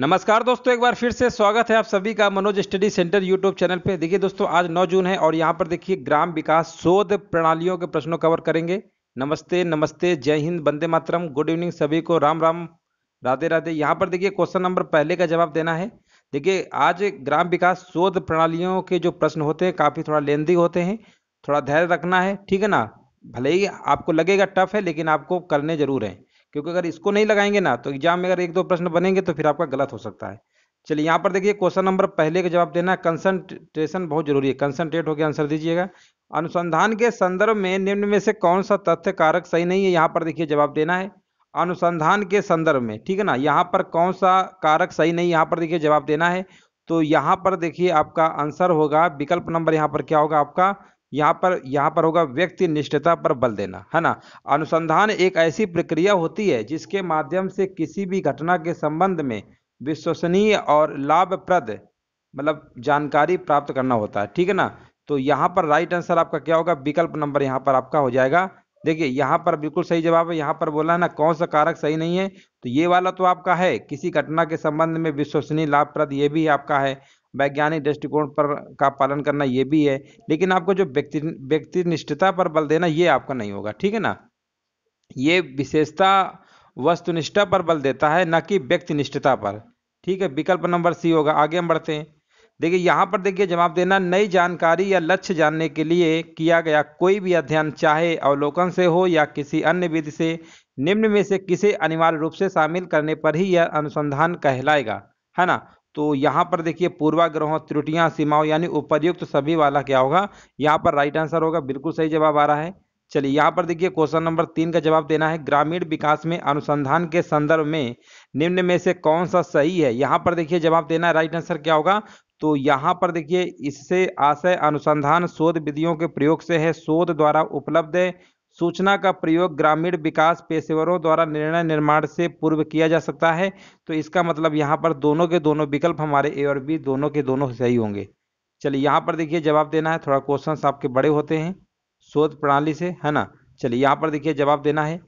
नमस्कार दोस्तों एक बार फिर से स्वागत है आप सभी का Manoj study centre YouTube channel पे देखिए दोस्तों आज 9 जून है और यहाँ पर देखिए ग्राम विकास शोध प्रणालियों के प्रश्नों कवर करेंगे नमस्ते नमस्ते जय हिंद बंदे मातरम गुड इवनिंग सभी को राम राम राधे राधे यहाँ पर देखिए क्वेश्चन नंबर पहले का जवाब देना है देखिए आज ग्राम विकास शोध प्रणालियों के जो प्रश्न होते हैं काफ़ी थोड़ा लेंदी होते हैं थोड़ा धैर्य रखना है ठीक है ना भले ही आपको लगेगा टफ है लेकिन आपको करने जरूर है क्योंकि अगर इसको नहीं लगाएंगे ना तो एग्जाम में अगर एक दो प्रश्न बनेंगे तो फिर आपका गलत हो सकता है चलिए यहाँ पर देखिए क्वेश्चन नंबर पहले का जवाब देना है कंसंट्रेशन बहुत जरूरी है कंसंट्रेट होकर आंसर दीजिएगा अनुसंधान के संदर्भ में निम्न में से कौन सा तथ्य कारक सही नहीं है यहाँ पर देखिए जवाब देना है अनुसंधान के संदर्भ में ठीक है ना यहाँ पर कौन सा कारक सही नहीं यहाँ पर देखिए जवाब देना है तो यहाँ पर देखिए आपका आंसर होगा विकल्प नंबर यहाँ पर क्या होगा आपका यहाँ पर यहाँ पर होगा व्यक्ति निष्ठता पर बल देना है ना अनुसंधान एक ऐसी प्रक्रिया होती है जिसके माध्यम से किसी भी घटना के संबंध में विश्वसनीय और लाभप्रद मतलब जानकारी प्राप्त करना होता है ठीक है ना तो यहाँ पर राइट आंसर आपका क्या होगा विकल्प नंबर यहाँ पर आपका हो जाएगा देखिए यहाँ पर बिल्कुल सही जवाब है यहाँ पर बोला है ना कौन सा कारक सही नहीं है तो ये वाला तो आपका है किसी घटना के संबंध में विश्वसनीय लाभप्रद ये भी आपका है वैज्ञानिक दृष्टिकोण पर का पालन करना ये भी है लेकिन आपको जो व्यक्ति व्यक्तिनिष्ठता पर बल देना ये आपका नहीं होगा ठीक है ना ये विशेषता वस्तुनिष्ठा पर बल देता है न कि व्यक्तिनिष्ठता पर ठीक है विकल्प नंबर सी होगा आगे हम बढ़ते हैं देखिए यहाँ पर देखिए जवाब देना नई जानकारी या लक्ष्य जानने के लिए किया गया कोई भी अध्ययन चाहे अवलोकन से हो या किसी अन्य विधि से निम्न में से किसे अनिवार्य रूप से शामिल करने पर ही यह अनुसंधान कहलाएगा है ना तो यहाँ पर देखिए पूर्वाग्रहों त्रुटियाँ सीमाओं यानी उपर्युक्त तो सभी वाला क्या होगा यहाँ पर राइट आंसर होगा बिल्कुल सही जवाब आ रहा है चलिए यहाँ पर देखिए क्वेश्चन नंबर तीन का जवाब देना है ग्रामीण विकास में अनुसंधान के संदर्भ में निम्न में से कौन सा सही है यहाँ पर देखिए जवाब देना है राइट आंसर क्या होगा तो यहाँ पर देखिए इससे आशय अनुसंधान शोध विधियों के प्रयोग से है शोध द्वारा उपलब्ध सूचना का प्रयोग ग्रामीण विकास पेशेवरों द्वारा निर्णय निर्माण से पूर्व किया जा सकता है तो इसका मतलब यहाँ पर दोनों के दोनों विकल्प हमारे ए और बी दोनों के दोनों सही होंगे चलिए यहाँ पर देखिए जवाब देना है थोड़ा क्वेश्चन आपके बड़े होते हैं शोध प्रणाली से है ना चलिए यहाँ पर देखिए जवाब देना है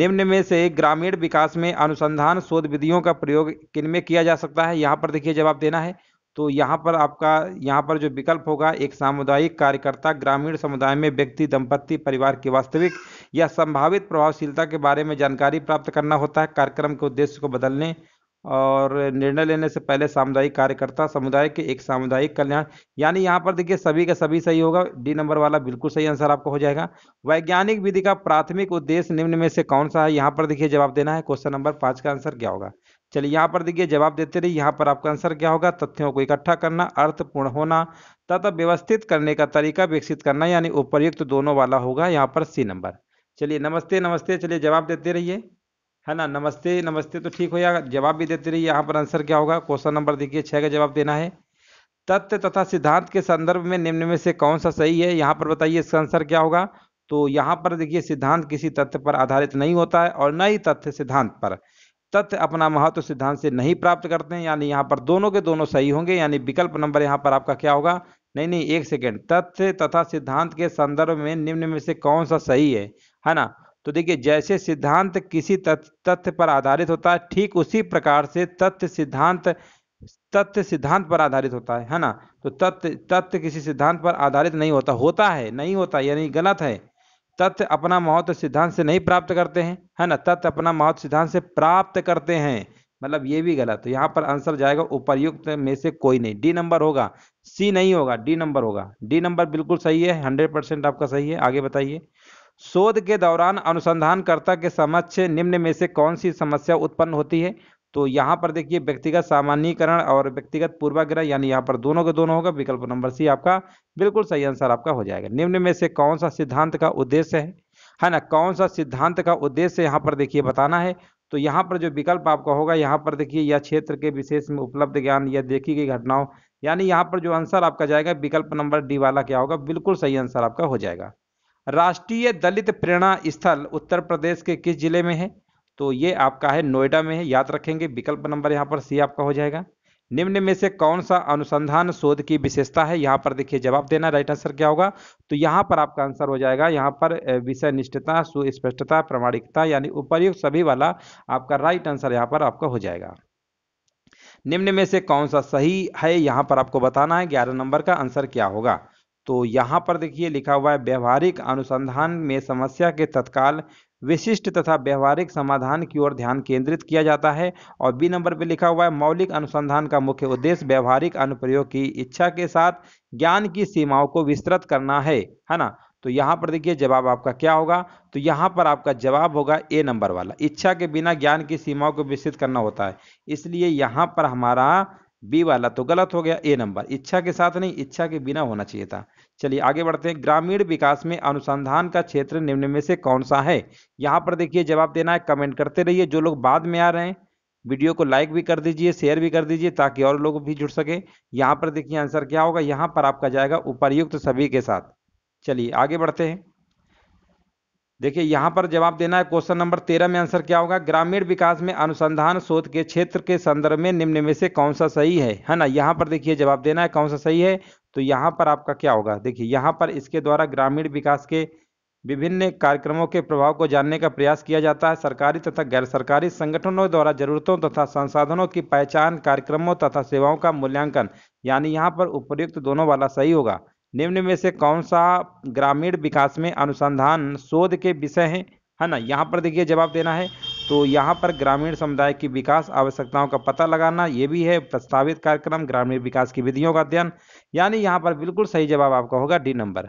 निम्न में से ग्रामीण विकास में अनुसंधान शोध विधियों का प्रयोग किन में किया जा सकता है यहाँ पर देखिए जवाब देना है तो यहाँ पर आपका यहाँ पर जो विकल्प होगा एक सामुदायिक कार्यकर्ता ग्रामीण समुदाय में व्यक्ति दंपत्ति परिवार की वास्तविक या संभावित प्रभावशीलता के बारे में जानकारी प्राप्त करना होता है कार्यक्रम के उद्देश्य को बदलने और निर्णय लेने से पहले सामुदायिक कार्यकर्ता समुदाय के एक सामुदायिक कल्याण यानी यहाँ पर देखिए सभी का सभी सही होगा डी नंबर वाला बिल्कुल सही आंसर आपको हो जाएगा वैज्ञानिक विधि का प्राथमिक उद्देश्य निम्न में से कौन सा है यहाँ पर देखिए जवाब देना है क्वेश्चन नंबर पाँच का आंसर क्या होगा चलिए यहाँ पर देखिए जवाब देते रहिए यहाँ पर आपका आंसर क्या होगा तथ्यों को इकट्ठा करना अर्थपूर्ण होना तथा व्यवस्थित करने का तरीका विकसित करना यानी उपयुक्त दोनों वाला होगा यहाँ पर सी नंबर चलिए नमस्ते नमस्ते चलिए जवाब देते रहिए है ना नमस्ते नमस्ते तो ठीक हो जाएगा जवाब भी देते रहिए यहाँ पर आंसर क्या होगा क्वेश्चन नंबर देखिए छः का जवाब देना है तथ्य तथा सिद्धांत के संदर्भ में निम्न में से कौन सा सही है यहाँ पर बताइए इसका आंसर क्या होगा तो यहाँ पर देखिए सिद्धांत किसी तथ्य पर आधारित नहीं होता है और न ही तथ्य सिद्धांत पर तथ्य अपना महत्व सिद्धांत से नहीं प्राप्त करते हैं यानी यहाँ पर दोनों के दोनों सही होंगे यानी विकल्प नंबर यहाँ पर आपका क्या होगा नहीं नहीं एक सेकेंड तथ्य तथा सिद्धांत के संदर्भ में निम्न में से कौन सा सही है है ना तो देखिए जैसे सिद्धांत किसी तथ्य पर आधारित होता है ठीक उसी प्रकार से तथ्य सिद्धांत तथ्य सिद्धांत पर आधारित होता है है ना तो तथ्य तथ्य किसी सिद्धांत पर आधारित नहीं होता होता है नहीं होता यानी गलत है तथ्य अपना महत्व सिद्धांत से नहीं प्राप्त करते हैं है ना तथ्य अपना महत्व सिद्धांत से प्राप्त करते हैं मतलब ये भी गलत है यहाँ पर आंसर जाएगा उपरयुक्त में से कोई नहीं डी नंबर होगा सी नहीं होगा डी नंबर होगा डी नंबर बिल्कुल सही है हंड्रेड परसेंट आपका सही है आगे बताइए शोध के दौरान अनुसंधानकर्ता के समक्ष निम्न में से कौन सी समस्या उत्पन्न होती है तो यहाँ पर देखिए व्यक्तिगत सामान्यकरण और व्यक्तिगत पूर्वाग्रह यानी यहाँ पर दोनों का दोनों होगा विकल्प नंबर सी आपका बिल्कुल सही आंसर आपका हो जाएगा निम्न में से कौन सा सिद्धांत का उद्देश्य है है ना कौन सा सिद्धांत का उद्देश्य यहाँ पर देखिए बताना है तो यहाँ पर जो विकल्प आपका होगा यहाँ पर देखिए या क्षेत्र के विशेष में उपलब्ध ज्ञान या देखी गई घटनाओं यानी यहाँ पर जो आंसर आपका जाएगा विकल्प नंबर डी वाला क्या होगा बिल्कुल सही आंसर आपका हो जाएगा राष्ट्रीय दलित प्रेरणा स्थल उत्तर प्रदेश के किस जिले में है तो ये आपका है नोएडा में है याद रखेंगे विकल्प नंबर यहाँ पर सी आपका हो जाएगा निम्न में से कौन सा अनुसंधान शोध की विशेषता है यहाँ पर देखिए जवाब देना राइट आंसर क्या होगा तो यहाँ पर आपका आंसर हो जाएगा यहाँ पर विषय निष्ठता सुस्पष्टता प्रमाणिकता यानी उपयुक्त सभी वाला आपका राइट आंसर यहाँ पर आपका हो जाएगा निम्न में से कौन सा सही है यहाँ पर आपको बताना है ग्यारह नंबर का आंसर क्या होगा तो यहाँ पर देखिए लिखा हुआ है व्यवहारिक अनुसंधान में समस्या के तत्काल विशिष्ट तथा व्यवहारिक समाधान की ओर ध्यान केंद्रित किया जाता है और बी नंबर पे लिखा हुआ है मौलिक अनुसंधान का मुख्य उद्देश्य व्यवहारिक अनुप्रयोग की इच्छा के साथ ज्ञान की सीमाओं को विस्तृत करना है है ना तो यहाँ पर देखिए जवाब आपका क्या होगा तो यहाँ पर आपका जवाब होगा ए नंबर वाला इच्छा के बिना ज्ञान की सीमाओं को विस्तृत करना होता है इसलिए यहाँ पर हमारा बी वाला तो गलत हो गया ए नंबर इच्छा के साथ नहीं इच्छा के बिना होना चाहिए था चलिए आगे बढ़ते हैं ग्रामीण विकास में अनुसंधान का क्षेत्र निम्न में से कौन सा है यहाँ पर देखिए जवाब देना है कमेंट करते रहिए जो लोग बाद में आ रहे हैं वीडियो को लाइक भी कर दीजिए शेयर भी कर दीजिए ताकि और लोग भी जुड़ सके यहाँ पर देखिए आंसर क्या होगा यहाँ पर आपका जाएगा उपरयुक्त सभी के साथ चलिए आगे बढ़ते हैं देखिए यहाँ पर जवाब देना है क्वेश्चन नंबर तेरह में आंसर क्या होगा ग्रामीण विकास में अनुसंधान शोध के क्षेत्र के संदर्भ में निम्न में से कौन सा सही है है ना यहाँ पर देखिए जवाब देना है कौन सा सही है तो यहाँ पर आपका क्या होगा देखिए यहाँ पर इसके द्वारा ग्रामीण विकास के विभिन्न कार्यक्रमों के प्रभाव को जानने का प्रयास किया जाता है सरकारी तथा गैर सरकारी संगठनों द्वारा जरूरतों तथा संसाधनों की पहचान कार्यक्रमों तथा सेवाओं का मूल्यांकन यानी यहाँ पर उपयुक्त दोनों वाला सही होगा निम्न में से कौन सा ग्रामीण विकास में अनुसंधान शोध के विषय है है ना यहाँ पर देखिए जवाब देना है तो यहाँ पर ग्रामीण समुदाय की विकास आवश्यकताओं का पता लगाना ये भी है प्रस्तावित कार्यक्रम ग्रामीण विकास की विधियों का अध्ययन यानी यहाँ पर बिल्कुल सही जवाब आपका होगा डी नंबर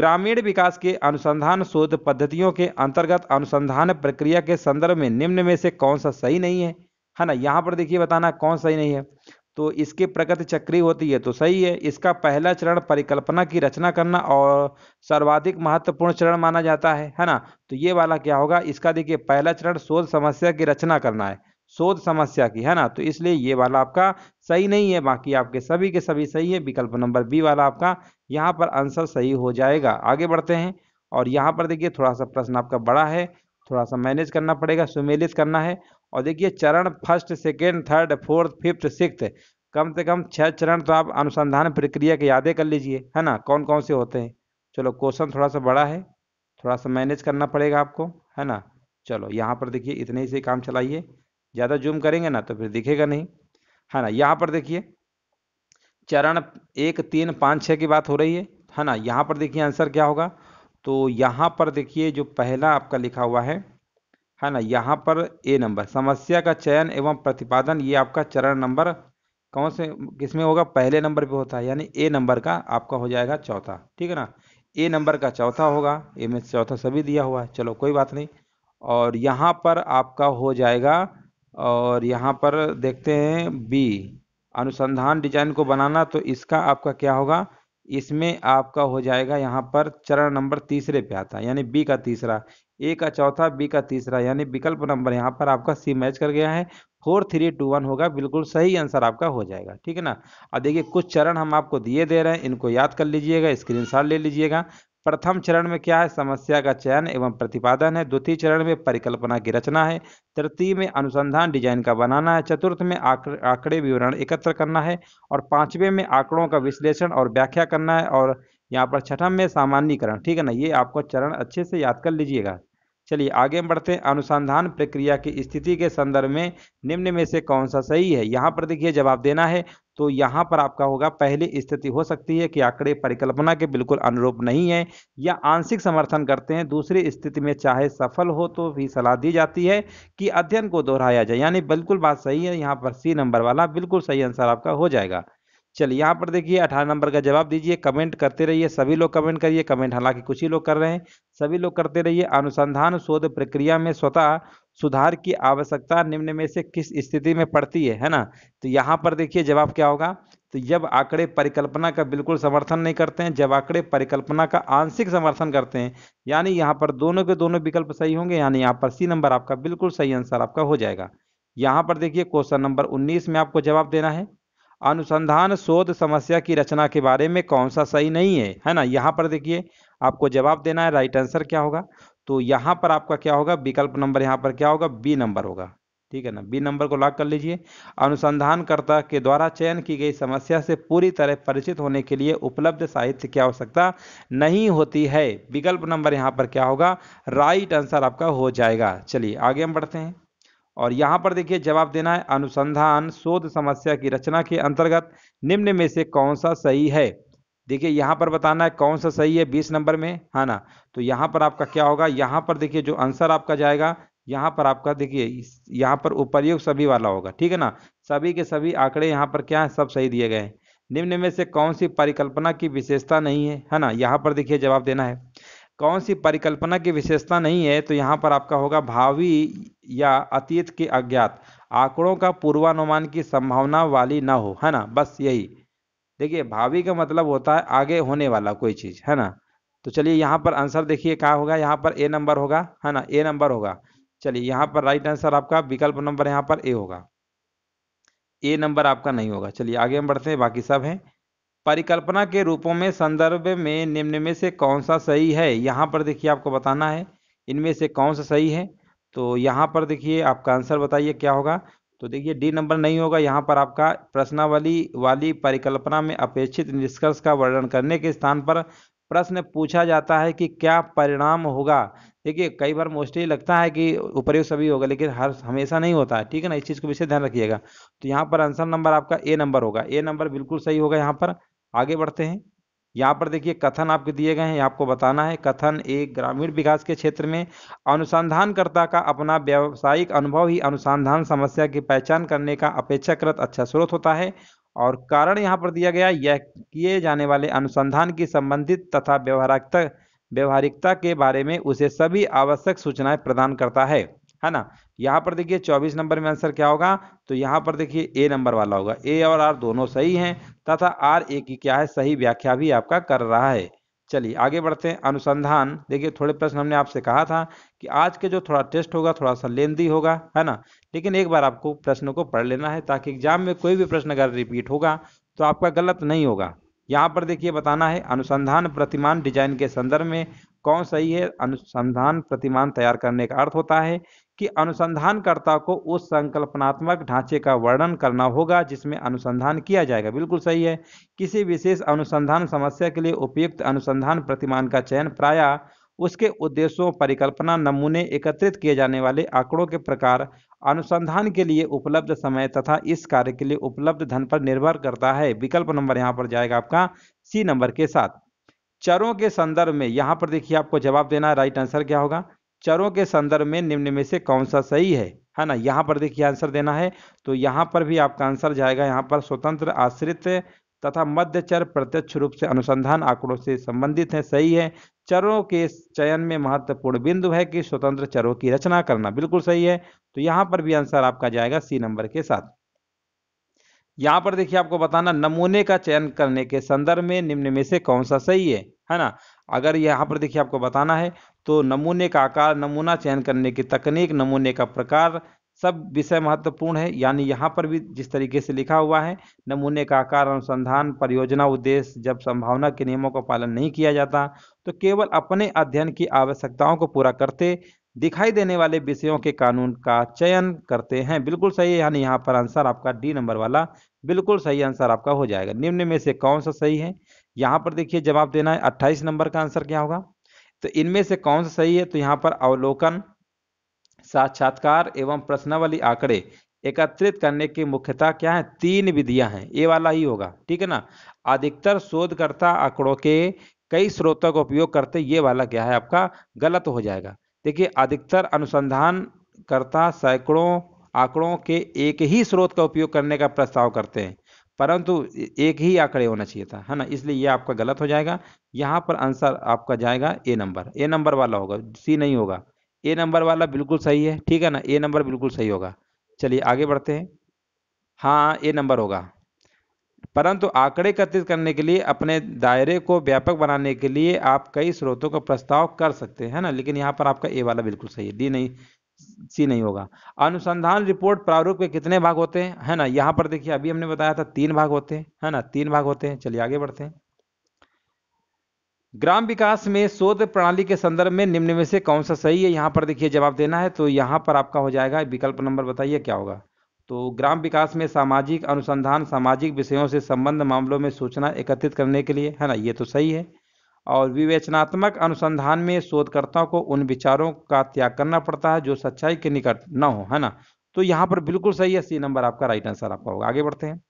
ग्रामीण विकास के अनुसंधान शोध पद्धतियों के अंतर्गत अनुसंधान प्रक्रिया के संदर्भ में निम्न में से कौन सा सही नहीं है है ना यहाँ पर देखिए बताना कौन सही नहीं है तो इसकी प्रगति चक्रीय होती है तो सही है इसका पहला चरण परिकल्पना की रचना करना और सर्वाधिक महत्वपूर्ण चरण माना जाता है है ना तो ये वाला क्या होगा इसका देखिए पहला चरण शोध समस्या की रचना करना है शोध समस्या की है ना तो इसलिए ये वाला आपका सही नहीं है बाकी आपके सभी के सभी सही है विकल्प नंबर बी वाला आपका यहाँ पर आंसर सही हो जाएगा आगे बढ़ते हैं और यहाँ पर देखिए थोड़ा सा प्रश्न आपका बड़ा है थोड़ा सा मैनेज करना पड़ेगा सुमेलित करना है और देखिए चरण first second third fourth fifth six कम से कम छः चरण तो आप अनुसंधान प्रक्रिया के यादें कर लीजिए है ना कौन कौन से होते हैं चलो क्वेश्चन थोड़ा सा बड़ा है थोड़ा सा मैनेज करना पड़ेगा आपको है ना चलो यहाँ पर देखिए इतने ही से काम चलाइए ज़्यादा जूम करेंगे ना तो फिर दिखेगा नहीं है ना यहाँ पर देखिए चरण एक तीन पाँच छः की बात हो रही है है ना यहाँ पर देखिए आंसर क्या होगा तो यहाँ पर देखिए जो पहला आपका लिखा हुआ है है ना यहाँ पर ए नंबर समस्या का चयन एवं प्रतिपादन ये आपका चरण नंबर कौन से किसमें होगा पहले नंबर पे होता है यानी ए नंबर का आपका हो जाएगा चौथा ठीक है ना ए नंबर का चौथा होगा ए में चौथा सभी दिया हुआ है चलो कोई बात नहीं और यहाँ पर आपका हो जाएगा और यहाँ पर देखते हैं बी अनुसंधान डिजाइन को बनाना तो इसका आपका क्या होगा इसमें आपका हो जाएगा यहाँ पर चरण नंबर तीसरे पे आता है यानी बी का तीसरा ए का चौथा बी का तीसरा यानी विकल्प नंबर यहाँ पर आपका सी मैच कर गया है फोर थ्री टू वन होगा बिल्कुल सही आंसर आपका हो जाएगा ठीक है ना अब देखिए कुछ चरण हम आपको दिए दे रहे हैं इनको याद कर लीजिएगा स्क्रीन ले लीजिएगा प्रथम चरण में क्या है समस्या का चयन एवं प्रतिपादन है द्वितीय चरण में परिकल्पना की रचना है तृतीय में अनुसंधान डिजाइन का बनाना है चतुर्थ में आंकड़े विवरण एकत्र करना है और पांचवें में आंकड़ों का विश्लेषण और व्याख्या करना है और यहाँ पर छठम में सामान्यकरण ठीक है ना ये आपको चरण अच्छे से याद कर लीजिएगा चलिए आगे बढ़ते हैं अनुसंधान प्रक्रिया की स्थिति के संदर्भ में निम्न में से कौन सा सही है यहाँ पर देखिए जवाब देना है तो यहाँ पर आपका होगा पहली स्थिति हो सकती है कि आंकड़े परिकल्पना के बिल्कुल अनुरूप नहीं है या आंशिक समर्थन करते हैं दूसरी स्थिति में चाहे सफल हो तो भी सलाह दी जाती है कि अध्ययन को दोहराया जाए यानी बिल्कुल बात सही है यहाँ पर सी नंबर वाला बिल्कुल सही आंसर आपका हो जाएगा चलिए यहाँ पर देखिए अठारह नंबर का जवाब दीजिए कमेंट करते रहिए सभी लोग कमेंट करिए कमेंट हालांकि कुछ ही लोग कर रहे हैं सभी लोग करते रहिए अनुसंधान शोध प्रक्रिया में स्वतः सुधार की आवश्यकता निम्न में से किस स्थिति में पड़ती है है ना तो यहाँ पर देखिए जवाब क्या होगा तो जब आंकड़े परिकल्पना का बिल्कुल समर्थन नहीं करते हैं जब आंकड़े परिकल्पना का आंशिक समर्थन करते हैं यानी यहाँ पर दोनों के दोनों विकल्प सही होंगे यानी यहाँ पर सी नंबर आपका बिल्कुल सही आंसर आपका हो जाएगा यहाँ पर देखिए क्वेश्चन नंबर उन्नीस में आपको जवाब देना है अनुसंधान शोध समस्या की रचना के बारे में कौन सा सही नहीं है है ना यहाँ पर देखिए आपको जवाब देना है राइट आंसर क्या होगा तो यहाँ पर आपका क्या होगा विकल्प नंबर यहाँ पर क्या होगा बी नंबर होगा ठीक है ना बी नंबर को लॉक कर लीजिए अनुसंधानकर्ता के द्वारा चयन की गई समस्या से पूरी तरह परिचित होने के लिए उपलब्ध साहित्य की आवश्यकता नहीं होती है विकल्प नंबर यहाँ पर क्या होगा राइट आंसर आपका हो जाएगा चलिए आगे हम बढ़ते हैं और यहाँ पर देखिए जवाब देना है अनुसंधान शोध समस्या की रचना के अंतर्गत निम्न में से कौन सा सही है देखिए यहाँ पर बताना है कौन सा सही है बीस नंबर में है हाँ ना तो यहाँ पर आपका क्या होगा यहाँ पर देखिए जो आंसर आपका जाएगा यहाँ पर आपका देखिए यहाँ पर उपरयुक्त सभी वाला होगा ठीक है ना सभी के सभी आंकड़े यहाँ पर क्या है सब सही दिए गए हैं निम्न में से कौन सी परिकल्पना की विशेषता नहीं है है हाँ ना यहाँ पर देखिए जवाब देना है कौन सी परिकल्पना की विशेषता नहीं है तो यहाँ पर आपका होगा भावी या अतीत के अज्ञात आंकड़ों का पूर्वानुमान की संभावना वाली ना हो है ना बस यही देखिए भावी का मतलब होता है आगे होने वाला कोई चीज़ है ना तो चलिए यहाँ पर आंसर देखिए क्या होगा यहाँ पर ए नंबर होगा है ना ए नंबर होगा चलिए यहाँ पर राइट आंसर आपका विकल्प नंबर यहाँ पर ए होगा ए नंबर आपका नहीं होगा चलिए आगे हम बढ़ते हैं बाकी सब हैं परिकल्पना के रूपों में संदर्भ में निम्न में से कौन सा सही है यहाँ पर देखिए आपको बताना है इनमें से कौन सा सही है तो यहाँ पर देखिए आपका आंसर बताइए क्या होगा तो देखिए डी नंबर नहीं होगा यहाँ पर आपका प्रश्नावली वाली परिकल्पना में अपेक्षित निष्कर्ष का वर्णन करने के स्थान पर प्रश्न पूछा जाता है कि क्या परिणाम होगा देखिए कई बार मोस्टली लगता है कि उपयोग सभी होगा लेकिन हर हमेशा नहीं होता है ठीक है ना इस चीज़ को विषय ध्यान रखिएगा तो यहाँ पर आंसर नंबर आपका ए नंबर होगा ए नंबर बिल्कुल सही होगा यहाँ पर आगे बढ़ते हैं यहाँ पर देखिए कथन आपके दिए गए हैं आपको बताना है कथन एक ग्रामीण विकास के क्षेत्र में अनुसंधानकर्ता का अपना व्यावसायिक अनुभव ही अनुसंधान समस्या की पहचान करने का अपेक्षाकृत अच्छा स्रोत होता है और कारण यहाँ पर दिया गया यह किए जाने वाले अनुसंधान की संबंधित तथा व्यवहारिकता व्यवहारिकता के बारे में उसे सभी आवश्यक सूचनाएं प्रदान करता है है ना यहाँ पर देखिए 24 नंबर में आंसर क्या होगा तो यहाँ पर देखिए ए नंबर वाला होगा ए और आर दोनों सही हैं तथा आर ए की क्या है सही व्याख्या भी आपका कर रहा है चलिए आगे बढ़ते हैं अनुसंधान देखिए थोड़े प्रश्न हमने आपसे कहा था कि आज के जो थोड़ा टेस्ट होगा थोड़ा सा लेंदी होगा है ना लेकिन एक बार आपको प्रश्नों को पढ़ लेना है ताकि एग्जाम में कोई भी प्रश्न अगर रिपीट होगा तो आपका गलत नहीं होगा यहाँ पर देखिए बताना है अनुसंधान प्रतिमान डिजाइन के संदर्भ में कौन सही है अनुसंधान प्रतिमान तैयार करने का अर्थ होता है कि अनुसंधानकर्ता को उस संकल्पनात्मक ढांचे का वर्णन करना होगा जिसमें अनुसंधान किया जाएगा बिल्कुल सही है किसी विशेष अनुसंधान समस्या के लिए उपयुक्त अनुसंधान प्रतिमान का चयन प्रायः उसके उद्देश्यों परिकल्पना नमूने एकत्रित किए जाने वाले आंकड़ों के प्रकार अनुसंधान के लिए उपलब्ध समय तथा इस कार्य के लिए उपलब्ध धन पर निर्भर करता है विकल्प नंबर यहाँ पर जाएगा आपका सी नंबर के साथ चरों के संदर्भ में यहाँ पर देखिए आपको जवाब देना राइट आंसर क्या होगा चरों के संदर्भ में निम्न में से कौन सा सही है है ना यहाँ पर देखिए आंसर देना है तो यहाँ पर भी आपका आंसर जाएगा यहाँ पर स्वतंत्र आश्रित तथा मध्य चर प्रत्यक्ष रूप से अनुसंधान आंकड़ों से संबंधित है सही है चरों के चयन में महत्वपूर्ण बिंदु है कि स्वतंत्र चरों की रचना करना बिल्कुल सही है तो यहाँ पर भी आंसर आपका जाएगा सी नंबर के साथ यहाँ पर देखिए आपको बताना नमूने का चयन करने के संदर्भ में निम्न में से कौन सा सही है है ना अगर यहाँ पर देखिए आपको बताना है तो नमूने का आकार नमूना चयन करने की तकनीक नमूने का प्रकार सब विषय महत्वपूर्ण है यानी यहाँ पर भी जिस तरीके से लिखा हुआ है नमूने का आकार अनुसंधान परियोजना उद्देश्य जब संभावना के नियमों का पालन नहीं किया जाता तो केवल अपने अध्ययन की आवश्यकताओं को पूरा करते दिखाई देने वाले विषयों के कानून का चयन करते हैं बिल्कुल सही है यानी यहाँ पर आंसर आपका डी नंबर वाला बिल्कुल सही आंसर आपका हो जाएगा निम्न में से कौन सा सही है यहाँ पर देखिए जवाब देना है अट्ठाईस नंबर का आंसर क्या होगा तो इनमें से कौन सा सही है तो यहाँ पर अवलोकन साक्षात्कार एवं प्रश्नावली आंकड़े एकत्रित करने की मुख्यता क्या है तीन विधियां हैं ये वाला ही होगा ठीक है ना अधिकतर शोधकर्ता आंकड़ों के कई स्रोतों का उपयोग करते ये वाला क्या है आपका गलत हो जाएगा देखिए अधिकतर अनुसंधान करता सैकड़ों आंकड़ों के एक ही स्रोत का उपयोग करने का प्रस्ताव करते हैं परंतु एक ही आंकड़े होना चाहिए था है ना इसलिए ये आपका गलत हो जाएगा यहाँ पर आंसर आपका जाएगा ए नंबर ए नंबर वाला होगा सी नहीं होगा ए नंबर वाला बिल्कुल सही है ठीक है ना ए नंबर बिल्कुल सही होगा चलिए आगे बढ़ते हैं हाँ ए नंबर होगा परंतु आंकड़े एकत्रित करने के लिए अपने दायरे को व्यापक बनाने के लिए आप कई स्रोतों का प्रस्ताव कर सकते हैं ना लेकिन यहाँ पर आपका ए वाला बिल्कुल सही है डी नहीं सी नहीं होगा अनुसंधान रिपोर्ट प्रारूप के कितने भाग होते हैं है ना यहाँ पर देखिए अभी हमने बताया था तीन भाग होते हैं है ना तीन भाग होते हैं चलिए आगे बढ़ते हैं ग्राम विकास में शोध प्रणाली के संदर्भ में निम्न में से कौन सा सही है यहाँ पर देखिए जवाब देना है तो यहाँ पर आपका हो जाएगा विकल्प नंबर बताइए क्या होगा तो ग्राम विकास में सामाजिक अनुसंधान सामाजिक विषयों से संबंध मामलों में सूचना एकत्रित करने के लिए है ना ये तो सही है और विवेचनात्मक अनुसंधान में शोधकर्ताओं को उन विचारों का त्याग करना पड़ता है जो सच्चाई के निकट न हो है ना तो यहाँ पर बिल्कुल सही है सी नंबर आपका राइट आंसर आपका होगा आगे बढ़ते हैं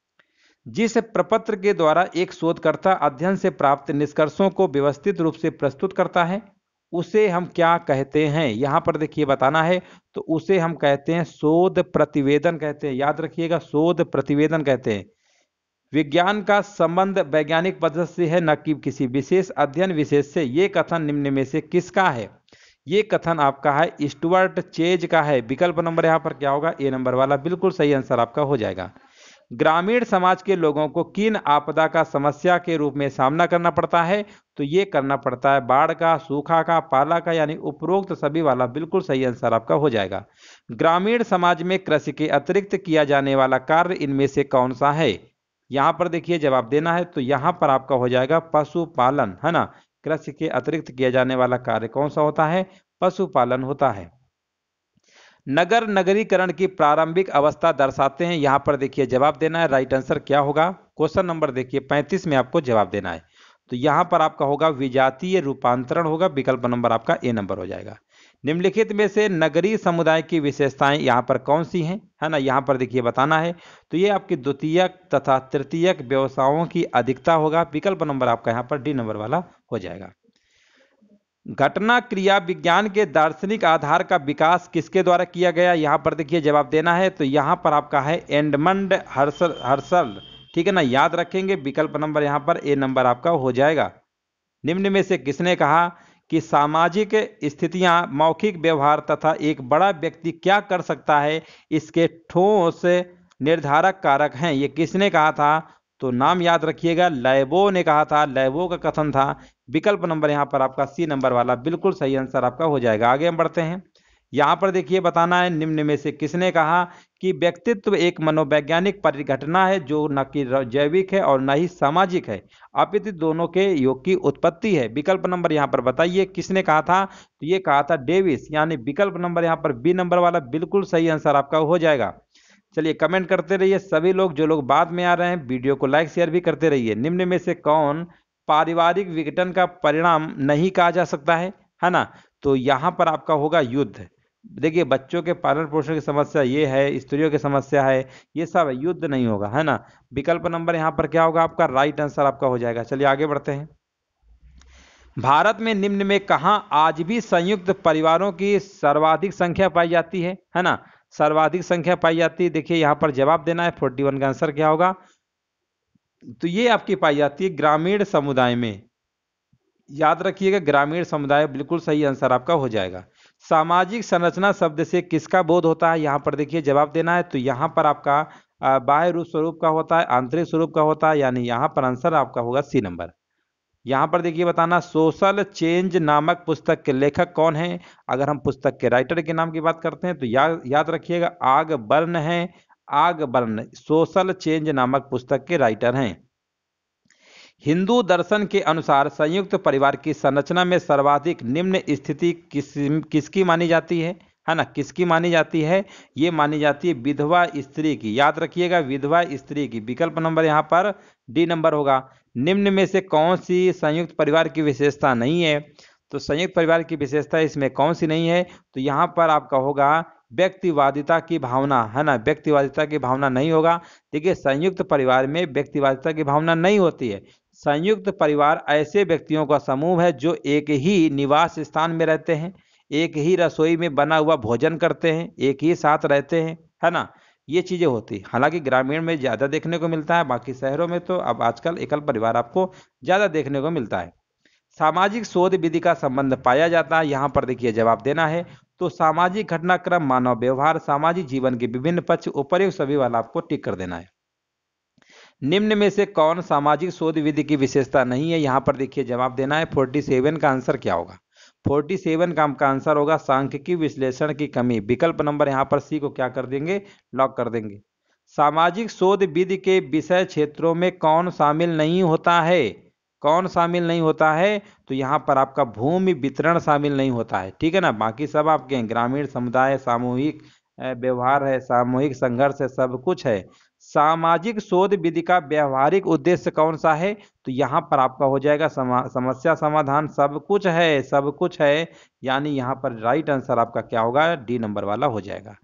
जिस प्रपत्र के द्वारा एक शोधकर्ता अध्ययन से प्राप्त निष्कर्षों को व्यवस्थित रूप से प्रस्तुत करता है उसे हम क्या कहते हैं यहाँ पर देखिए बताना है तो उसे हम कहते हैं शोध प्रतिवेदन कहते हैं याद रखिएगा शोध प्रतिवेदन कहते हैं विज्ञान का संबंध वैज्ञानिक पद्धति से है न कि किसी विशेष अध्ययन विशेष से ये कथन निम्न में से किसका है ये कथन आपका है स्टुअर्ट चेज का है विकल्प नंबर यहाँ पर क्या होगा ए नंबर वाला बिल्कुल सही आंसर आपका हो जाएगा ग्रामीण समाज के लोगों को किन आपदा का समस्या के रूप में सामना करना पड़ता है तो ये करना पड़ता है बाढ़ का सूखा का पाला का यानी उपरोक्त सभी वाला बिल्कुल सही आंसर आपका हो जाएगा ग्रामीण समाज में कृषि के अतिरिक्त किया जाने वाला कार्य इनमें से कौन सा है यहाँ पर देखिए जवाब देना है तो यहाँ पर आपका हो जाएगा पशुपालन है ना कृषि के अतिरिक्त किया जाने वाला कार्य कौन सा होता है पशुपालन होता है नगर नगरीकरण की प्रारंभिक अवस्था दर्शाते हैं यहाँ पर देखिए जवाब देना है राइट आंसर क्या होगा क्वेश्चन नंबर देखिए पैंतीस में आपको जवाब देना है तो यहाँ पर आपका होगा विजातीय रूपांतरण होगा विकल्प नंबर आपका ए नंबर हो जाएगा निम्नलिखित में से नगरीय समुदाय की विशेषताएं यहाँ पर कौन सी हैं है ना यहाँ पर देखिए बताना है तो ये आपकी द्वितीयक तथा तृतीयक व्यवसायों की अधिकता होगा विकल्प नंबर आपका यहाँ पर डी नंबर वाला हो जाएगा घटना क्रिया विज्ञान के दार्शनिक आधार का विकास किसके द्वारा किया गया यहाँ पर देखिए जवाब देना है तो यहाँ पर आपका है एंडमंड हर्सल हर्सल ठीक है ना याद रखेंगे विकल्प नंबर यहाँ पर ए नंबर आपका हो जाएगा निम्न में से किसने कहा कि सामाजिक स्थितियां मौखिक व्यवहार तथा एक बड़ा व्यक्ति क्या कर सकता है इसके ठोस निर्धारक कारक हैं ये किसने कहा था तो नाम याद रखिएगा लैबो ने कहा था लैबो का कथन था विकल्प नंबर यहाँ पर आपका सी नंबर वाला बिल्कुल सही आंसर आपका हो जाएगा आगे हम बढ़ते हैं यहां पर देखिए बताना है निम्न में से किसने कहा कि व्यक्तित्व एक मनोवैज्ञानिक परिघटना है जो न कि जैविक है और न ही सामाजिक है अपितु दोनों के योग की उत्पत्ति है विकल्प नंबर यहाँ पर बताइए किसने कहा था तो ये कहा था डेविस यानी विकल्प नंबर यहाँ पर बी नंबर वाला बिल्कुल सही आंसर आपका हो जाएगा चलिए कमेंट करते रहिए सभी लोग जो लोग बाद में आ रहे हैं वीडियो को लाइक शेयर भी करते रहिए निम्न में से कौन पारिवारिक विघटन का परिणाम नहीं कहा जा सकता है है ना तो यहाँ पर आपका होगा युद्ध देखिए बच्चों के पालन पोषण की समस्या ये है स्त्रियों की समस्या है ये सब युद्ध नहीं होगा है ना विकल्प नंबर यहाँ पर क्या होगा आपका राइट आंसर आपका हो जाएगा चलिए आगे बढ़ते हैं भारत में निम्न में कहा आज भी संयुक्त परिवारों की सर्वाधिक संख्या पाई जाती है है ना सर्वाधिक संख्या पाई जाती है देखिए यहाँ पर जवाब देना है फोर्टी वन का आंसर क्या होगा तो ये आपकी पाई जाती है ग्रामीण समुदाय में याद रखिएगा ग्रामीण समुदाय बिल्कुल सही आंसर आपका हो जाएगा सामाजिक संरचना शब्द से किसका बोध होता है यहाँ पर देखिए जवाब देना है तो यहाँ पर आपका बाह्य रूप स्वरूप का होता है आंतरिक स्वरूप का होता है यानी यहाँ पर आंसर आपका होगा सी नंबर यहाँ पर देखिए बताना सोशल चेंज नामक पुस्तक के लेखक कौन हैं अगर हम पुस्तक के राइटर के नाम की बात करते हैं तो या, याद रखिएगा आग बर्न है आग बर्न सोशल चेंज नामक पुस्तक के राइटर हैं हिंदू दर्शन के अनुसार संयुक्त परिवार की संरचना में सर्वाधिक निम्न स्थिति किस किसकी मानी जाती है है ना किसकी मानी जाती है ये मानी जाती है विधवा स्त्री की याद रखिएगा विधवा स्त्री की विकल्प नंबर यहाँ पर डी नंबर होगा निम्न में से कौन सी संयुक्त परिवार की विशेषता नहीं है तो संयुक्त परिवार की विशेषता इसमें कौन सी नहीं है तो यहाँ पर आपका होगा व्यक्तिवादिता की भावना है ना व्यक्तिवादिता की भावना नहीं होगा देखिए संयुक्त परिवार में व्यक्तिवादिता की भावना नहीं होती है संयुक्त परिवार ऐसे व्यक्तियों का समूह है जो एक ही निवास स्थान में रहते हैं एक ही रसोई में बना हुआ भोजन करते हैं एक ही साथ रहते हैं है ना ये चीज़ें होती हालांकि ग्रामीण में ज़्यादा देखने को मिलता है बाकी शहरों में तो अब आजकल एकल परिवार आपको ज़्यादा देखने को मिलता है सामाजिक शोध विधि का संबंध पाया जाता है यहाँ पर देखिए जवाब देना है तो सामाजिक घटनाक्रम मानव व्यवहार सामाजिक जीवन के विभिन्न पक्ष उपयुक्त सभी वाला आपको टिक कर देना है निम्न में से कौन सामाजिक शोध विधि की विशेषता नहीं है यहाँ पर देखिए जवाब देना है फोर्टी सेवन का आंसर क्या होगा फोर्टी सेवन का आपका आंसर होगा सांख्यिकी विश्लेषण की कमी विकल्प नंबर यहाँ पर सी को क्या कर देंगे लॉक कर देंगे सामाजिक शोध विधि के विषय क्षेत्रों में कौन शामिल नहीं होता है कौन शामिल नहीं होता है तो यहाँ पर आपका भूमि वितरण शामिल नहीं होता है ठीक है ना बाकी सब आपके ग्रामीण समुदाय सामूहिक व्यवहार है सामूहिक संघर्ष है सब कुछ है सामाजिक शोध विधि का व्यवहारिक उद्देश्य कौन सा है तो यहाँ पर आपका हो जाएगा समा, समस्या समाधान सब कुछ है सब कुछ है यानी यहाँ पर राइट आंसर आपका क्या होगा डी नंबर वाला हो जाएगा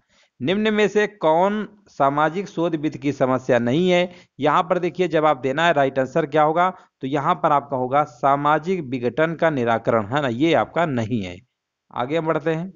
निम्न में से कौन सामाजिक शोध विधि की समस्या नहीं है यहाँ पर देखिए जब आप देना है राइट आंसर क्या होगा तो यहाँ पर आपका होगा सामाजिक विघटन का निराकरण है ना ये आपका नहीं है आगे बढ़ते हैं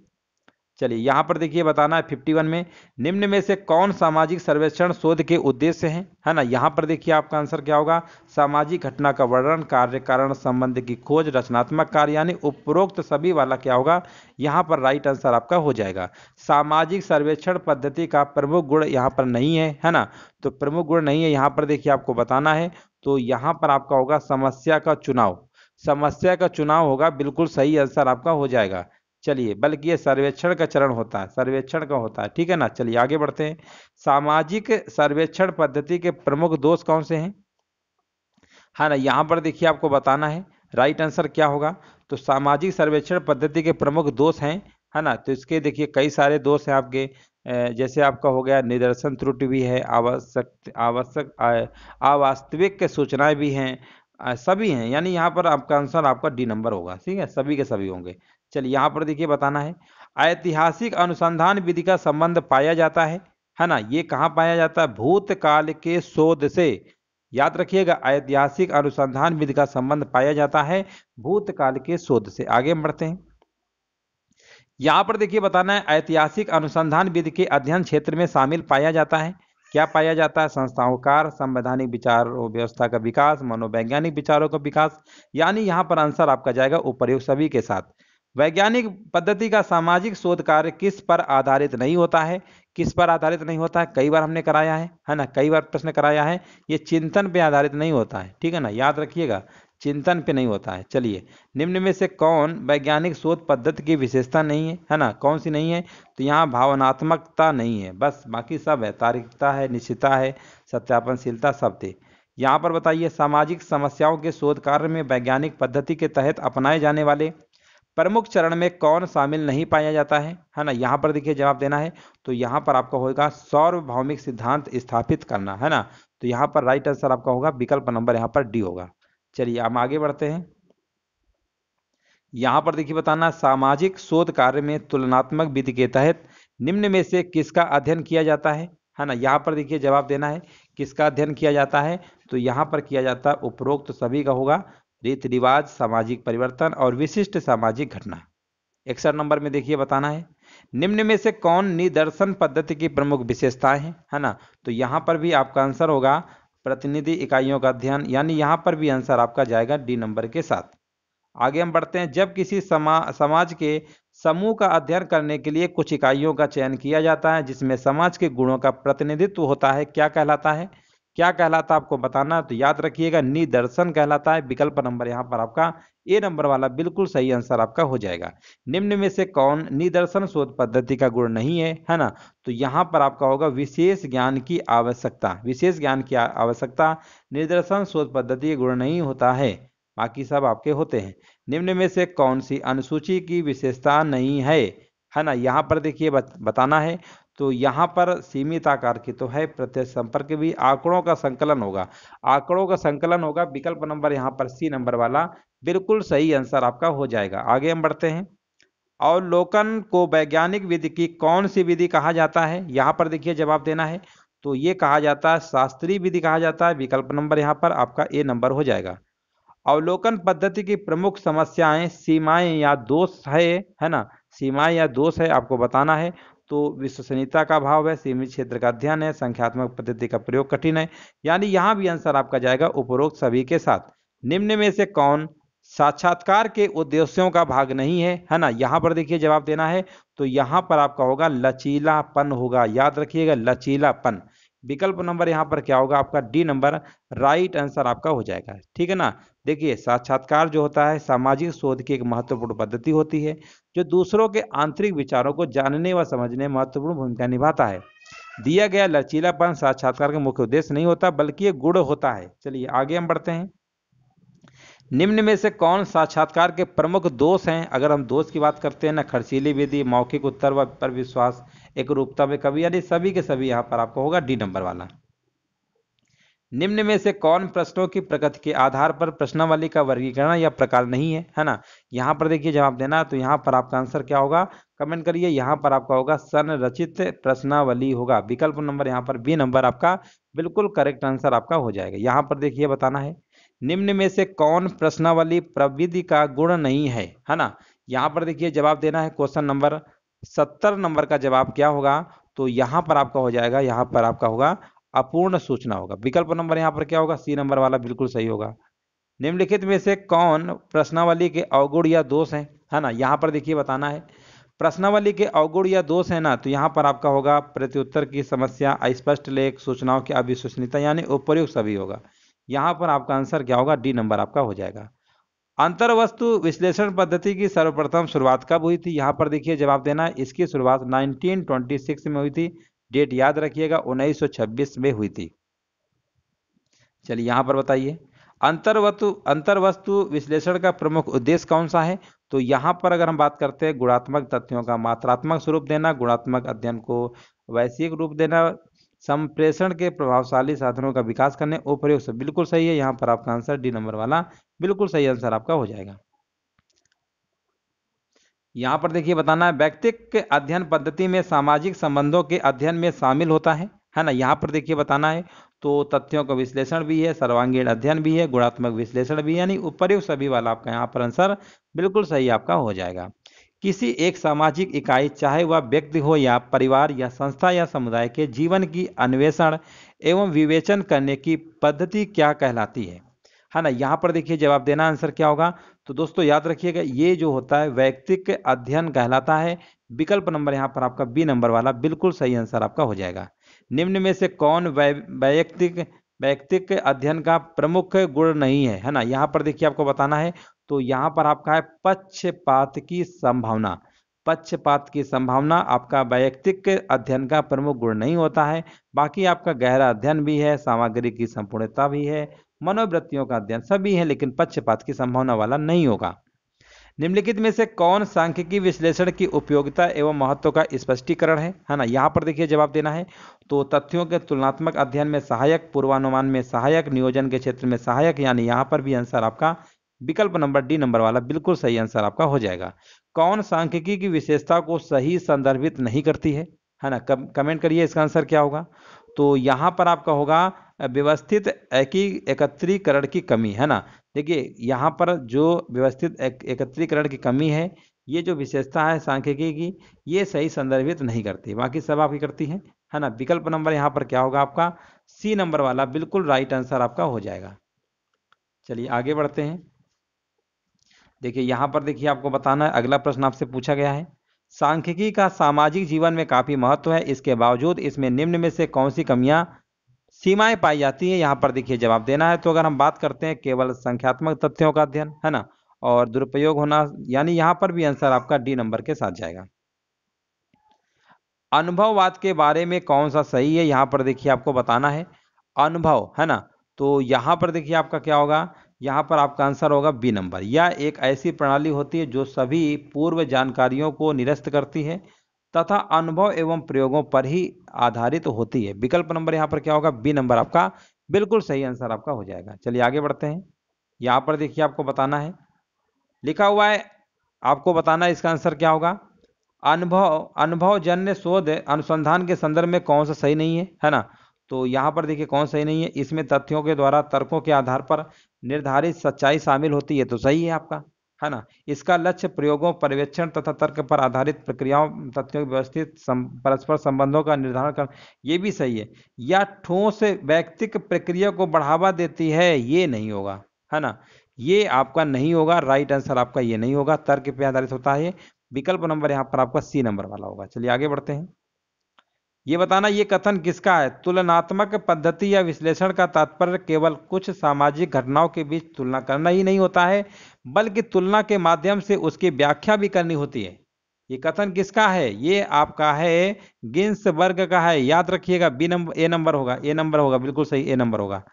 चलिए यहाँ पर देखिए बताना है फिफ्टी वन में निम्न में से कौन सामाजिक सर्वेक्षण शोध के उद्देश्य हैं है ना यहाँ पर देखिए आपका आंसर क्या होगा सामाजिक घटना का वर्णन कार्य कारण संबंध की खोज रचनात्मक कार्य यानी उपरोक्त सभी वाला क्या होगा यहाँ पर राइट आंसर आपका हो जाएगा सामाजिक सर्वेक्षण पद्धति का प्रमुख गुण यहाँ पर नहीं है है ना तो प्रमुख गुण नहीं है यहाँ पर देखिए आपको बताना है तो यहाँ पर आपका होगा समस्या का चुनाव समस्या का चुनाव होगा बिल्कुल सही आंसर आपका हो जाएगा चलिए बल्कि ये सर्वेक्षण का चरण होता है सर्वेक्षण का होता है ठीक है ना चलिए आगे बढ़ते हैं सामाजिक सर्वेक्षण पद्धति के प्रमुख दोष कौन से हैं हाँ ना यहाँ पर देखिए आपको बताना है राइट आंसर क्या होगा तो सामाजिक सर्वेक्षण पद्धति के प्रमुख दोष हैं है ना तो इसके देखिए कई सारे दोष हैं आपके जैसे आपका हो गया निदर्शन त्रुटि भी है आवश्यक आवश्यक अवास्तविक सूचनाएं भी हैं सभी हैं यानी यहाँ पर आपका आंसर आपका डी नंबर होगा ठीक है सभी के सभी होंगे चलिए यहाँ पर देखिए बताना है ऐतिहासिक अनुसंधान विधि का संबंध पाया जाता है है ना ये कहाँ पाया जाता है भूतकाल के शोध से याद रखिएगा ऐतिहासिक अनुसंधान विधि का संबंध पाया जाता है भूतकाल के शोध से आगे बढ़ते हैं यहाँ पर देखिए बताना है ऐतिहासिक अनुसंधान विधि के अध्ययन क्षेत्र में शामिल पाया जाता है क्या पाया जाता है संस्थाओं संवैधानिक विचार व्यवस्था का विकास मनोवैज्ञानिक विचारों का विकास यानी यहाँ पर आंसर आपका जाएगा उपयोग सभी के साथ वैज्ञानिक पद्धति का सामाजिक शोध कार्य किस पर आधारित नहीं होता है किस पर आधारित नहीं होता है कई बार हमने कराया है है ना कई बार प्रश्न कराया है ये चिंतन पे आधारित नहीं होता है ठीक है ना याद रखिएगा चिंतन पे नहीं होता है चलिए निम्न में से कौन वैज्ञानिक शोध पद्धति की विशेषता नहीं है है ना कौन सी नहीं है तो यहाँ भावनात्मकता नहीं है बस बाकी सब है तारिकता है निश्चितता है सत्यापनशीलता सब थे यहाँ पर बताइए सामाजिक समस्याओं के शोध कार्य में वैज्ञानिक पद्धति के तहत अपनाए जाने वाले प्रमुख चरण में कौन शामिल नहीं पाया जाता है है ना यहाँ पर देखिए जवाब देना है तो यहाँ पर आपका होगा सार्वभौमिक सिद्धांत स्थापित करना है ना तो यहाँ पर राइट आंसर आपका होगा विकल्प नंबर यहाँ पर डी होगा चलिए हम आगे बढ़ते हैं यहाँ पर देखिए बताना सामाजिक शोध कार्य में तुलनात्मक विधि के तहत निम्न में से किसका अध्ययन किया जाता है है ना यहाँ पर देखिए जवाब देना है किसका अध्ययन किया जाता है तो यहाँ पर किया जाता है उपरोक्त तो सभी का होगा रीति रिवाज सामाजिक परिवर्तन और विशिष्ट सामाजिक घटना इकसठ नंबर में देखिए बताना है निम्न में से कौन निदर्शन पद्धति की प्रमुख विशेषताएं हैं है ना तो यहाँ पर भी आपका आंसर होगा प्रतिनिधि इकाइयों का अध्ययन यानी यहाँ पर भी आंसर आपका जाएगा डी नंबर के साथ आगे हम बढ़ते हैं जब किसी समा समाज के समूह का अध्ययन करने के लिए कुछ इकाइयों का चयन किया जाता है जिसमें समाज के गुणों का प्रतिनिधित्व होता है क्या कहलाता है क्या कहलाता है आपको बताना तो याद रखिएगा निदर्शन कहलाता है विकल्प नंबर यहाँ पर आपका ए नंबर वाला बिल्कुल सही आंसर आपका हो जाएगा निम्न में से कौन निदर्शन शोध पद्धति का गुण नहीं है है ना तो यहाँ पर आपका होगा विशेष ज्ञान की आवश्यकता विशेष ज्ञान की आवश्यकता निदर्शन शोध पद्धति का गुण नहीं होता है बाकी सब आपके होते हैं निम्न में से कौन सी अनुसूची की विशेषता नहीं है है ना यहाँ पर देखिए बताना है तो यहाँ पर सीमित आकार की तो है प्रत्यक्ष संपर्क भी आंकड़ों का संकलन होगा आंकड़ों का संकलन होगा विकल्प नंबर यहाँ पर सी नंबर वाला बिल्कुल सही आंसर आपका हो जाएगा आगे हम बढ़ते हैं अवलोकन को वैज्ञानिक विधि की कौन सी विधि कहा जाता है यहाँ पर देखिए जवाब देना है तो ये कहा जाता है शास्त्रीय विधि कहा जाता है विकल्प नंबर यहाँ पर आपका ए नंबर हो जाएगा अवलोकन पद्धति की प्रमुख समस्याएं सीमाएं या दोष है है ना सीमाएं या दोष है आपको बताना है तो विश्वसनीयता का भाव है सीमित क्षेत्र का अध्ययन है संख्यात्मक पद्धति का प्रयोग कठिन है यानी यहाँ भी आंसर आपका जाएगा उपरोक्त सभी के साथ निम्न में से कौन साक्षात्कार के उद्देश्यों का भाग नहीं है है ना यहाँ पर देखिए जवाब देना है तो यहाँ पर आपका होगा लचीलापन होगा याद रखिएगा लचीलापन विकल्प नंबर यहाँ पर क्या होगा आपका डी नंबर राइट आंसर आपका हो जाएगा ठीक है ना देखिए साक्षात्कार जो होता है सामाजिक शोध की एक महत्वपूर्ण पद्धति होती है जो दूसरों के आंतरिक विचारों को जानने व समझने में महत्वपूर्ण भूमिका निभाता है दिया गया लचीलापन साक्षात्कार का मुख्य उद्देश्य नहीं होता बल्कि ये गुण होता है चलिए आगे हम बढ़ते हैं निम्न में से कौन साक्षात्कार के प्रमुख दोष हैं अगर हम दोष की बात करते हैं ना खर्चीली विधि मौखिक उत्तर व पर विश्वास एक रूपता में कभी यानी सभी के सभी यहाँ पर आपको होगा डी नंबर वाला निम्न में से कौन प्रश्नों की प्रगति के आधार पर प्रश्नावली का वर्गीकरण या प्रकार नहीं है है ना यहाँ पर देखिए जवाब देना तो यहाँ पर आपका आंसर क्या होगा कमेंट करिए यहाँ पर आपका होगा संरचित प्रश्नावली होगा विकल्प नंबर यहाँ पर बी नंबर आपका बिल्कुल करेक्ट आंसर आपका हो जाएगा यहाँ पर देखिए बताना है निम्न में से कौन प्रश्नावली प्रविधि का गुण नहीं है है ना यहाँ पर देखिए जवाब देना है क्वेश्चन नंबर सत्तर नंबर का जवाब क्या होगा तो यहाँ पर आपका हो जाएगा यहाँ पर आपका होगा अपूर्ण सूचना होगा विकल्प नंबर यहाँ पर क्या होगा सी नंबर वाला बिल्कुल सही होगा निम्नलिखित में से कौन प्रश्नावली के अवगुण या दोष हैं है ना यहाँ पर देखिए बताना है प्रश्नावली के अवगुण या दोष है ना तो यहाँ पर आपका होगा प्रत्युत्तर की समस्या अस्पष्ट लेख सूचनाओं की अविश्वसनीयता यानी उपयुक्त सभी होगा यहाँ पर आपका आंसर क्या होगा डी नंबर आपका हो जाएगा अंतर्वस्तु विश्लेषण पद्धति की सर्वप्रथम शुरुआत कब हुई थी यहाँ पर देखिए जवाब देना इसकी शुरुआत 1926 में हुई थी डेट याद रखिएगा 1926 में हुई थी चलिए यहाँ पर बताइए अंतर्वतु अंतर्वस्तु विश्लेषण का प्रमुख उद्देश्य कौन सा है तो यहाँ पर अगर हम बात करते हैं गुणात्मक तथ्यों का मात्रात्मक स्वरूप देना गुणात्मक अध्ययन को वैश्विक रूप देना संप्रेषण के प्रभावशाली साधनों का विकास करने उपयोग से बिल्कुल सही है यहाँ पर आपका आंसर डी नंबर वाला बिल्कुल सही आंसर आपका हो जाएगा यहाँ पर देखिए बताना है व्यक्तिक अध्ययन पद्धति में सामाजिक संबंधों के अध्ययन में शामिल होता है है ना यहाँ पर देखिए बताना है तो तथ्यों का विश्लेषण भी है सर्वांगीण अध्ययन भी है गुणात्मक विश्लेषण भी यानी उपरयुक्त सभी वाला आपका यहाँ पर आंसर बिल्कुल सही आपका हो जाएगा किसी एक सामाजिक इकाई चाहे वह व्यक्ति हो या परिवार या संस्था या समुदाय के जीवन की अन्वेषण एवं विवेचन करने की पद्धति क्या कहलाती है है ना यहाँ पर देखिए जवाब देना आंसर क्या होगा तो दोस्तों याद रखिएगा ये जो होता है वैयक्तिक अध्ययन कहलाता है विकल्प नंबर यहाँ पर आपका बी नंबर वाला बिल्कुल सही आंसर आपका हो जाएगा निम्न में से कौन वैयक्तिक वैयक्तिक अध्ययन का प्रमुख गुण नहीं है है ना यहाँ पर देखिए आपको बताना है तो यहाँ पर आपका है पक्षपात की संभावना पक्षपात की संभावना आपका वैयक्तिक अध्ययन का प्रमुख गुण नहीं होता है बाकी आपका गहरा अध्ययन भी है सामग्री की संपूर्णता भी है मनोवृत्तियों का अध्ययन सभी है लेकिन पक्षपात की संभावना वाला नहीं होगा निम्नलिखित में से कौन सांख्यिकी विश्लेषण की उपयोगिता एवं महत्व का स्पष्टीकरण है है हाँ ना यहाँ पर देखिए जवाब देना है तो तथ्यों के तुलनात्मक अध्ययन में सहायक पूर्वानुमान में सहायक नियोजन के क्षेत्र में सहायक यानी यहाँ पर भी आंसर आपका विकल्प नंबर डी नंबर वाला बिल्कुल सही आंसर आपका हो जाएगा कौन सांख्यिकी की विशेषता को सही संदर्भित नहीं करती है है हाँ ना कमेंट करिए इसका आंसर क्या होगा तो यहाँ पर आपका होगा व्यवस्थित एकी एकत्रीकरण की कमी है ना देखिए यहाँ पर जो व्यवस्थित एक, एकत्रीकरण की कमी है ये जो विशेषता है सांख्यिकी की ये सही संदर्भित नहीं करती बाकी सब आपकी करती है है ना विकल्प नंबर यहाँ पर क्या होगा आपका सी नंबर वाला बिल्कुल राइट आंसर आपका हो जाएगा चलिए आगे बढ़ते हैं देखिए यहाँ पर देखिए आपको बताना है अगला प्रश्न आपसे पूछा गया है सांख्यिकी का सामाजिक जीवन में काफी महत्व है इसके बावजूद इसमें निम्न में से कौन सी कमियां सीमाएं पाई जाती है यहाँ पर देखिए जवाब देना है तो अगर हम बात करते हैं केवल संख्यात्मक तथ्यों का अध्ययन है ना और दुरुपयोग होना यानी यहाँ पर भी आंसर आपका डी नंबर के साथ जाएगा अनुभववाद के बारे में कौन सा सही है यहाँ पर देखिए आपको बताना है अनुभव है ना तो यहाँ पर देखिए आपका क्या होगा यहाँ पर आपका आंसर होगा बी नंबर या एक ऐसी प्रणाली होती है जो सभी पूर्व जानकारियों को निरस्त करती है तथा अनुभव एवं प्रयोगों पर ही आधारित तो होती है विकल्प नंबर यहाँ पर क्या होगा बी नंबर आपका बिल्कुल सही आंसर आपका हो जाएगा चलिए आगे बढ़ते हैं यहाँ पर देखिए आपको बताना है लिखा हुआ है आपको बताना है इसका आंसर क्या होगा अनुभव अनुभव जन्य शोध अनुसंधान के संदर्भ में कौन सा सही नहीं है है ना तो यहाँ पर देखिए कौन सही नहीं है इसमें तथ्यों के द्वारा तर्कों के आधार पर निर्धारित सच्चाई शामिल होती है तो सही है आपका है ना इसका लक्ष्य प्रयोगों पर्यवेक्षण तथा तर्क पर आधारित प्रक्रियाओं तथ्यों व्यवस्थित परस्पर संबंधों का निर्धारण कर ये भी सही है या ठोस व्यक्तिक प्रक्रिया को बढ़ावा देती है ये नहीं होगा है ना ये आपका नहीं होगा राइट आंसर आपका ये नहीं होगा तर्क पर आधारित होता है विकल्प नंबर यहाँ पर आपका सी नंबर वाला होगा चलिए आगे बढ़ते हैं ये बताना ये कथन किसका है तुलनात्मक पद्धति या विश्लेषण का तात्पर्य केवल कुछ सामाजिक घटनाओं के बीच तुलना करना ही नहीं होता है बल्कि तुलना के माध्यम से उसकी व्याख्या भी करनी होती है ये कथन किसका है ये आपका है गिन्स वर्ग का है याद रखिएगा बी नंबर ए नंबर होगा ए नंबर होगा बिल्कुल सही ए नंबर होगा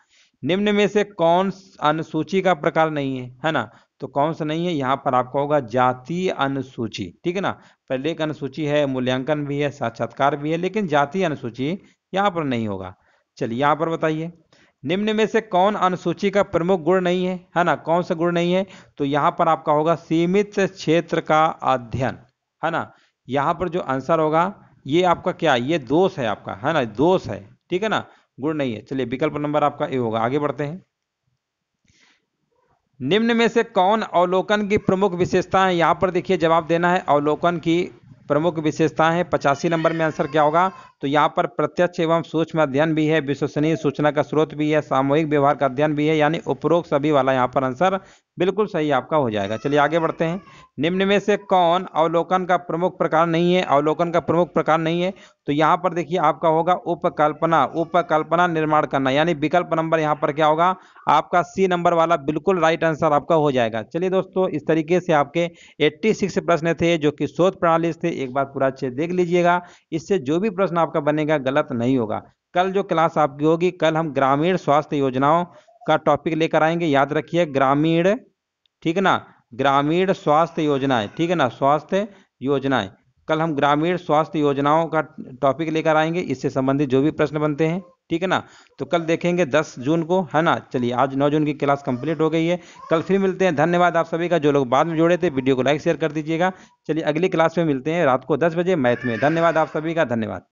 निम्न में से कौन अनुसूची का प्रकार नहीं है है ना तो कौन सा नहीं है यहाँ पर आपका होगा जातीय अनुसूची ठीक है ना प्रलेख अनुसूची है मूल्यांकन भी है साक्षात्कार भी है लेकिन जातीय अनुसूची यहाँ पर नहीं होगा चलिए यहाँ पर बताइए निम्न में से कौन अनुसूची का प्रमुख गुण नहीं है है ना कौन सा गुण नहीं है तो यहाँ पर आपका होगा सीमित क्षेत्र का अध्ययन है ना यहाँ पर जो आंसर होगा ये आपका क्या ये दोष है आपका है ना दोष है ठीक है ना गुण नहीं है चलिए विकल्प नंबर आपका ए होगा आगे बढ़ते हैं निम्न में से कौन अवलोकन की प्रमुख विशेषता है यहाँ पर देखिए जवाब देना है अवलोकन की प्रमुख विशेषता है पचासी नंबर में आंसर क्या होगा तो यहाँ पर प्रत्यक्ष एवं सूक्ष्म अध्ययन भी है विश्वसनीय सूचना का स्रोत भी है सामूहिक व्यवहार का अध्ययन भी है यानी उपरोक्त सभी वाला यहाँ पर आंसर बिल्कुल सही आपका हो जाएगा चलिए आगे बढ़ते हैं निम्न में से कौन अवलोकन का प्रमुख प्रकार नहीं है अवलोकन का प्रमुख प्रकार नहीं है तो यहाँ पर देखिए आपका होगा उपकल्पना उपकल्पना निर्माण करना यानी विकल्प नंबर यहाँ पर क्या होगा आपका सी नंबर वाला बिल्कुल राइट आंसर आपका हो जाएगा चलिए दोस्तों इस तरीके से आपके 86 प्रश्न थे जो कि शोध प्रणाली से एक बार पूरा अच्छे देख लीजिएगा इससे जो भी प्रश्न आपका बनेगा गलत नहीं होगा कल जो क्लास आपकी होगी कल हम ग्रामीण स्वास्थ्य योजनाओं का टॉपिक लेकर आएंगे याद रखिए ग्रामीण ठीक है ना ग्रामीण स्वास्थ्य योजनाएं ठीक है ना स्वास्थ्य योजनाएं कल हम ग्रामीण स्वास्थ्य योजनाओं का टॉपिक लेकर आएंगे इससे संबंधित जो भी प्रश्न बनते हैं ठीक है ना तो कल देखेंगे 10 जून को है ना चलिए आज 9 जून की क्लास कंप्लीट हो गई है कल फिर मिलते हैं धन्यवाद आप सभी का जो लोग बाद में जुड़े थे वीडियो को लाइक शेयर कर दीजिएगा चलिए अगली क्लास में मिलते हैं रात को दस बजे मैथ में धन्यवाद आप सभी का धन्यवाद